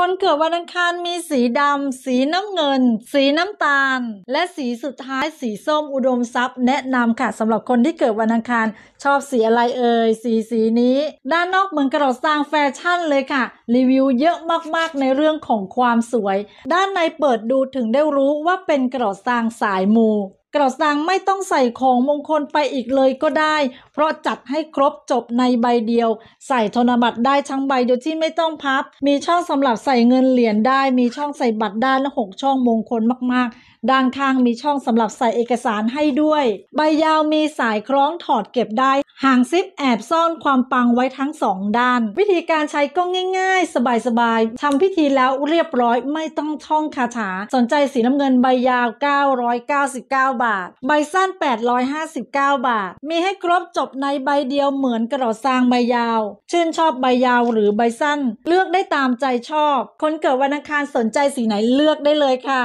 คนเกิดวันอังคารมีสีดำ สีน้ำเงิน สีน้ำตาล และสีสุดท้ายสีส้มอุดมทรัพย์ แนะนำค่ะสำหรับคนที่เกิดวันอังคารชอบสีอะไรเอ่ยสีสีนี้ ด้านนอกเหมือนกระดาษสร้างแฟชั่นเลยค่ะ รีวิว เยอะมากๆ ในเรื่องของความสวย ด้านในเปิดดูถึงได้รู้ว่าเป็นกระดาษสร้างสายมูกระสังไม่ต้องใส่ของมงคลไปอีกเลยก็ได้ เพราะจัดให้ครบจบในใบเดียว ใส่ธนบัตรได้ทั้งใบโดยที่ไม่ต้องพับ มีช่องสำหรับใส่เงินเหรียญได้ มีช่องใส่บัตรได้และหกช่องมงคลมากด้านข้างมีช่องสำหรับใส่เอกสารให้ด้วย ใบยาวมีสายคล้องถอดเก็บได้ หางซิปแอบซ่อนความปังไว้ทั้งสองด้าน วิธีการใช้ก็ง่ายๆ สบายๆทำพิธีแล้วเรียบร้อยไม่ต้องท่องคาถา สนใจสีน้ำเงินใบยาว 999 บาท ใบสั้น 859 บาท มีให้ครบจบในใบเดียวเหมือนกระดาษซางใบยาว ชื่นชอบใบยาวหรือใบสั้น เลือกได้ตามใจชอบ คนเกิดวันอังคารสนใจสีไหนเลือกได้เลยค่ะ